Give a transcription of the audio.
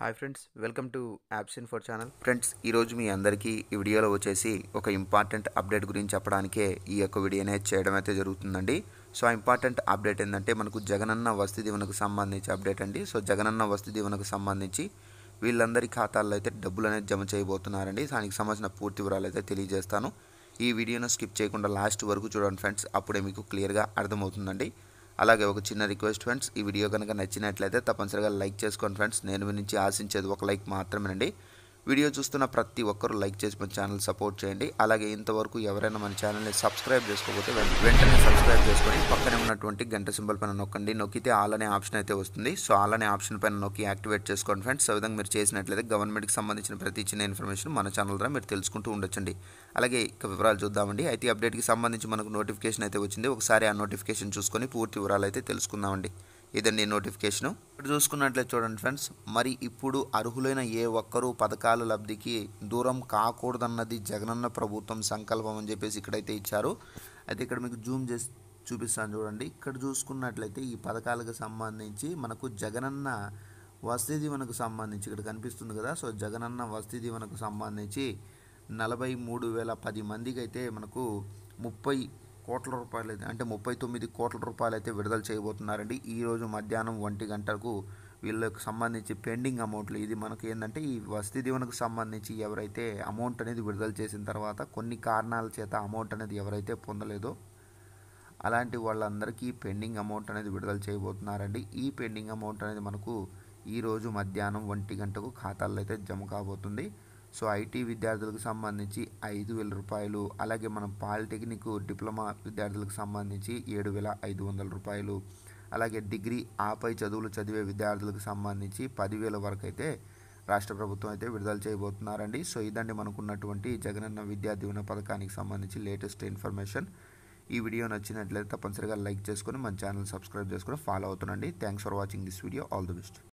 hi friends welcome to యాప్సిన్ for channel friends ఈరోజు మీ అందరికీ ఈ వీడియోలో వచ్చేసి ఒక ఇంపార్టెంట్ అప్డేట్ గురించి చెప్పడానికే ఈ యొక్క వీడియోనే చేయడం అయితే జరుగుతుందండి సో ఆ ఇంపార్టెంట్ అప్డేట్ ఏంటంటే మనకు జగనన్న వస్తు దీవెనకు సంబంధించి అప్డేట్ అండి సో జగనన్న వస్తు దీవెనకు సంబంధించి వీళ్ళందరి ఖాతాల్లో అయితే డబ్బులు అనేది జమ చేయబోతున్నారండి దానికి సంబంధించిన పూర్తి వివరాలు అయితే తెలియజేస్తాను ఈ వీడియోను స్కిప్ చేయకుండా లాస్ట్ వరకు చూడండి ఫ్రెండ్స్ అప్పుడే మీకు క్లియర్గా అర్థమవుతుందండి అలాగే ఒక చిన్న రిక్వెస్ట్ ఫ్రెండ్స్ ఈ వీడియో కనుక నచ్చినట్లయితే తప్పనిసరిగా లైక్ చేసుకోండి ఫ్రెండ్స్ నేను మీ నుంచి ఆశించేది ఒక లైక్ మాత్రమేనండి వీడియో చూస్తున్న ప్రతి ఒక్కరూ లైక్ చేసి మన ఛానల్ సపోర్ట్ చేయండి అలాగే ఇంతవరకు ఎవరైనా మన ఛానల్ని సబ్స్క్రైబ్ చేసుకోకపోతే వెంటనే సబ్స్క్రైబ్ చేసుకొని పక్కనే ఉన్నటువంటి గంట సింబల్ పైన నొక్కండి నొక్కితే ఆలనే ఆప్షన్ అయితే వస్తుంది సో ఆలనే ఆప్షన్ పైన నొక్కి యాక్టివేట్ చేసుకోండి ఫ్రెండ్స్ సో విధంగా మీరు చేసినట్లయితే గవర్నమెంట్కి సంబంధించిన ప్రతి చిన్న ఇన్ఫర్మేషన్ మన ఛానల్ ద్వారా మీరు తెలుసుకుంటూ ఉండొచ్చండి అలాగే ఇక వివరాలు చూద్దామండి అయితే అప్డేట్కి సంబంధించి మనకు నోటిఫికేషన్ అయితే వచ్చింది ఒకసారి ఆ నోటిఫికేషన్ చూసుకొని పూర్తి వివరాలు అయితే తెలుసుకుందామండి ఇదండి నోటిఫికేషను ఇప్పుడు చూసుకున్నట్లయితే చూడండి ఫ్రెండ్స్ మరి ఇప్పుడు అర్హులైన ఏ ఒక్కరూ పథకాల లబ్ధికి దూరం కాకూడదన్నది జగనన్న ప్రభుత్వం సంకల్పం అని చెప్పేసి ఇక్కడైతే ఇచ్చారు అయితే ఇక్కడ మీకు జూమ్ చేసి చూపిస్తాను చూడండి ఇక్కడ చూసుకున్నట్లయితే ఈ పథకాలకు సంబంధించి మనకు జగనన్న వసతి దీవెనకు సంబంధించి ఇక్కడ కనిపిస్తుంది కదా సో జగనన్న వసతి దీవెనకు సంబంధించి నలభై మూడు వేల పది మందికి అయితే మనకు ముప్పై కోట్ల రూపాయలు అంటే ముప్పై తొమ్మిది కోట్ల రూపాయలు అయితే విడుదల చేయబోతున్నారండి ఈరోజు మధ్యాహ్నం ఒంటి గంటలకు వీళ్ళకి సంబంధించి పెండింగ్ అమౌంట్లు ఇది మనకి ఏంటంటే ఈ వసతి దీవెనకు సంబంధించి ఎవరైతే అమౌంట్ అనేది విడుదల చేసిన తర్వాత కొన్ని కారణాల చేత అమౌంట్ అనేది ఎవరైతే పొందలేదో అలాంటి వాళ్ళందరికీ పెండింగ్ అమౌంట్ అనేది విడుదల చేయబోతున్నారండి ఈ పెండింగ్ అమౌంట్ అనేది మనకు ఈరోజు మధ్యాహ్నం ఒంటి గంటకు ఖాతాల్లో అయితే జమ కాబోతుంది సో ఐటీ విద్యార్థులకు సంబంధించి ఐదు వేల రూపాయలు అలాగే మనం పాలిటెక్నిక్ డిప్లొమా విద్యార్థులకు సంబంధించి ఏడు వేల ఐదు వందల రూపాయలు అలాగే డిగ్రీ ఆపై చదువులు చదివే విద్యార్థులకు సంబంధించి పదివేల వరకు అయితే రాష్ట్ర ప్రభుత్వం అయితే విడుదల చేయబోతున్నారండి సో ఇదండి మనకున్నటువంటి జగనన్న విద్యా దీవెన పథకానికి సంబంధించి లేటెస్ట్ ఇన్ఫర్మేషన్ ఈ వీడియో నచ్చినట్లయితే తప్పనిసరిగా లైక్ చేసుకొని మన ఛానల్ సబ్స్క్రైబ్ చేసుకొని ఫాలో అవుతుండండి thanks for watching this video all the best